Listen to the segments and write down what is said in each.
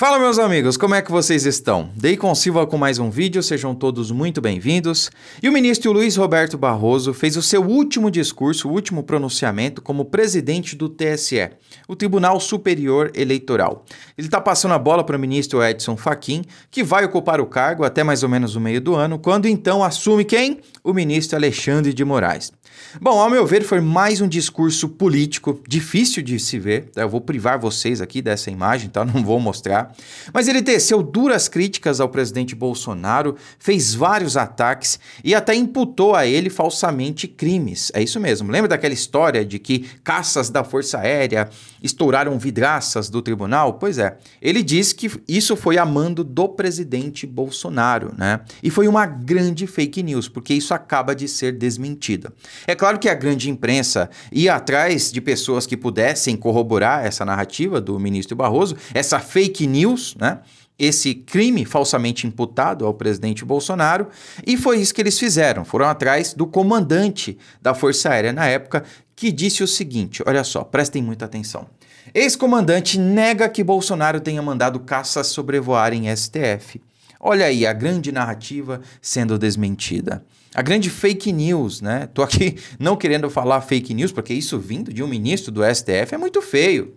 Fala meus amigos, como é que vocês estão? Dei com Silva com mais um vídeo, sejam todos muito bem-vindos. E o ministro Luiz Roberto Barroso fez o seu último discurso, o último pronunciamento como presidente do TSE, o Tribunal Superior Eleitoral. Ele está passando a bola para o ministro Edson Fachin, que vai ocupar o cargo até mais ou menos o meio do ano, quando então assume quem? O ministro Alexandre de Moraes. Bom, ao meu ver, foi mais um discurso político difícil de se ver. Tá? Eu vou privar vocês aqui dessa imagem, tá? Não vou mostrar. Mas ele teceu duras críticas ao presidente Bolsonaro, fez vários ataques e até imputou a ele falsamente crimes. É isso mesmo. Lembra daquela história de que caças da Força Aérea estouraram vidraças do tribunal? Pois é, ele diz que isso foi a mando do presidente Bolsonaro, né? E foi uma grande fake news, porque isso acaba de ser desmentido. É claro que a grande imprensa ia atrás de pessoas que pudessem corroborar essa narrativa do ministro Barroso, essa fake news, né? esse crime falsamente imputado ao presidente Bolsonaro, e foi isso que eles fizeram. Foram atrás do comandante da Força Aérea na época, que disse o seguinte: olha só, prestem muita atenção. Ex-comandante nega que Bolsonaro tenha mandado caças sobrevoar em STF. Olha aí a grande narrativa sendo desmentida. A grande fake news, né? Tô aqui não querendo falar fake news, porque isso vindo de um ministro do STF é muito feio.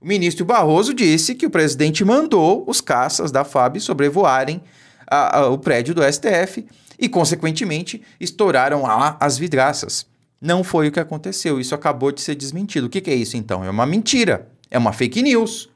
O ministro Barroso disse que o presidente mandou os caças da FAB sobrevoarem a, ah, a, ah, o prédio do STF e, consequentemente, estouraram lá as vidraças. Não foi o que aconteceu. Isso acabou de ser desmentido. O que, que é isso então? É uma mentira. É uma fake news.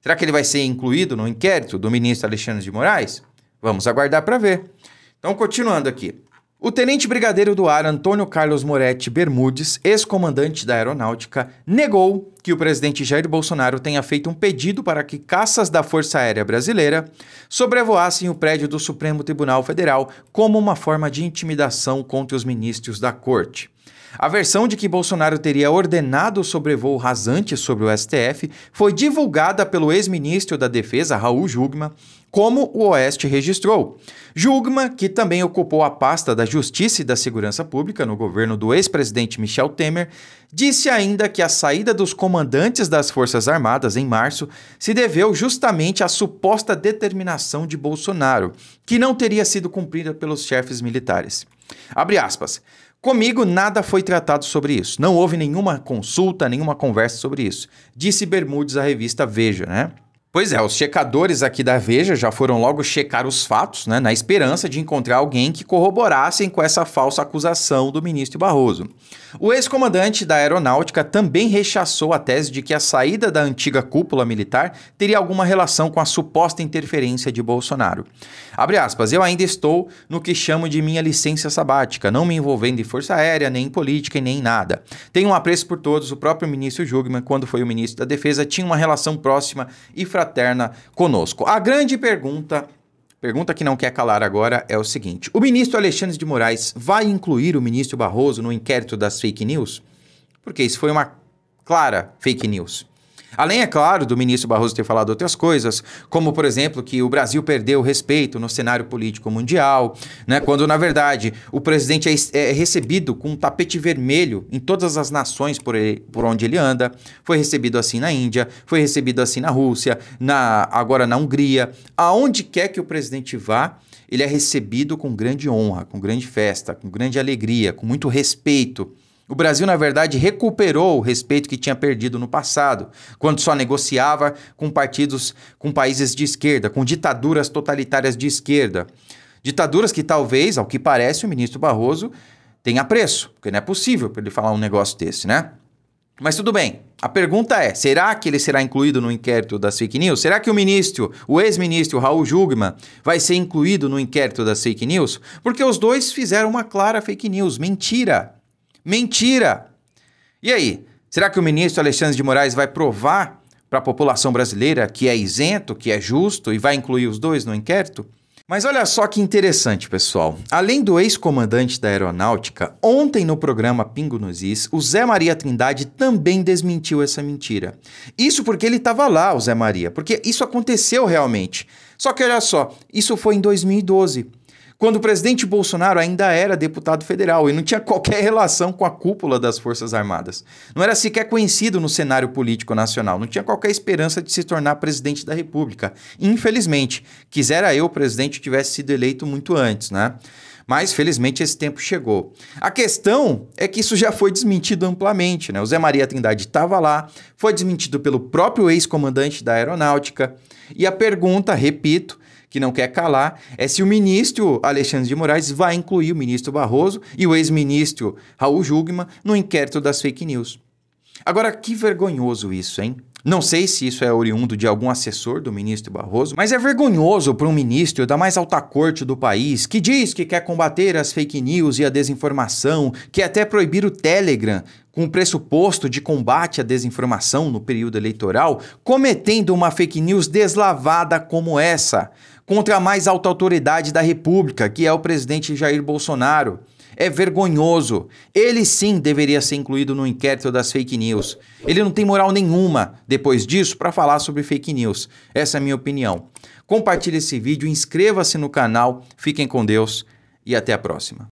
Será que ele vai ser incluído no inquérito do ministro Alexandre de Moraes? Vamos aguardar para ver. Então, continuando aqui. O tenente brigadeiro do ar Antônio Carlos Moretti Bermudes, ex-comandante da Aeronáutica, negou que o presidente Jair Bolsonaro tenha feito um pedido para que caças da Força Aérea Brasileira sobrevoassem o prédio do Supremo Tribunal Federal como uma forma de intimidação contra os ministros da corte. A versão de que Bolsonaro teria ordenado o sobrevoo rasante sobre o STF foi divulgada pelo ex-ministro da Defesa, Raul Jugma, como o Oeste registrou. Julgma, que também ocupou a pasta da Justiça e da Segurança Pública no governo do ex-presidente Michel Temer, disse ainda que a saída dos comandantes das Forças Armadas em março se deveu justamente à suposta determinação de Bolsonaro, que não teria sido cumprida pelos chefes militares. Abre aspas. Comigo nada foi tratado sobre isso. Não houve nenhuma consulta, nenhuma conversa sobre isso, disse Bermudes à revista Veja, né? Pois é, os checadores aqui da Veja já foram logo checar os fatos, né, na esperança de encontrar alguém que corroborassem com essa falsa acusação do ministro Barroso. O ex-comandante da Aeronáutica também rechaçou a tese de que a saída da antiga cúpula militar teria alguma relação com a suposta interferência de Bolsonaro. Abre aspas, eu ainda estou no que chamo de minha licença sabática, não me envolvendo em Força Aérea, nem em política e nem em nada. Tenho um apreço por todos, o próprio ministro Jugman, quando foi o ministro da Defesa, tinha uma relação próxima e fraterna fraterna conosco. A grande pergunta, pergunta que não quer calar agora, é o seguinte: o ministro Alexandre de Moraes vai incluir o ministro Barroso no inquérito das fake news? Porque isso foi uma clara fake news. Além, é claro, do ministro Barroso ter falado outras coisas, como, por exemplo, que o Brasil perdeu respeito no cenário político mundial, né? quando, na verdade, o presidente é, é recebido com um tapete vermelho em todas as nações por, ele, por onde ele anda. Foi recebido assim na Índia, foi recebido assim na Rússia, na, agora na Hungria. Aonde quer que o presidente vá, ele é recebido com grande honra, com grande festa, com grande alegria, com muito respeito. O Brasil, na verdade, recuperou o respeito que tinha perdido no passado, quando só negociava com partidos, com países de esquerda, com ditaduras totalitárias de esquerda. Ditaduras que talvez, ao que parece, o ministro Barroso tenha preço, porque não é possível para ele falar um negócio desse, né? Mas tudo bem. A pergunta é: será que ele será incluído no inquérito das fake news? Será que o ministro, o ex-ministro Raul Jugman, vai ser incluído no inquérito das fake news? Porque os dois fizeram uma clara fake news, mentira mentira. E aí, será que o ministro Alexandre de Moraes vai provar para a população brasileira que é isento, que é justo e vai incluir os dois no inquérito? Mas olha só que interessante, pessoal. Além do ex-comandante da aeronáutica, ontem no programa Pingo nos Is, o Zé Maria Trindade também desmentiu essa mentira. Isso porque ele estava lá, o Zé Maria, porque isso aconteceu realmente. Só que olha só, isso foi em 2012 quando o presidente Bolsonaro ainda era deputado federal e não tinha qualquer relação com a cúpula das Forças Armadas. Não era sequer conhecido no cenário político nacional, não tinha qualquer esperança de se tornar presidente da República. Infelizmente, quisera eu o presidente tivesse sido eleito muito antes, né? Mas felizmente esse tempo chegou. A questão é que isso já foi desmentido amplamente, né? O Zé Maria Trindade estava lá, foi desmentido pelo próprio ex-comandante da aeronáutica. E a pergunta, repito, que não quer calar é se o ministro Alexandre de Moraes vai incluir o ministro Barroso e o ex-ministro Raul Jugma no inquérito das fake news. Agora, que vergonhoso isso, hein? Não sei se isso é oriundo de algum assessor do ministro Barroso, mas é vergonhoso para um ministro da mais alta corte do país que diz que quer combater as fake news e a desinformação, que é até proibir o Telegram com o pressuposto de combate à desinformação no período eleitoral, cometendo uma fake news deslavada como essa contra a mais alta autoridade da República, que é o presidente Jair Bolsonaro. É vergonhoso. Ele sim deveria ser incluído no inquérito das fake news. Ele não tem moral nenhuma depois disso para falar sobre fake news. Essa é a minha opinião. Compartilhe esse vídeo, inscreva-se no canal, fiquem com Deus e até a próxima.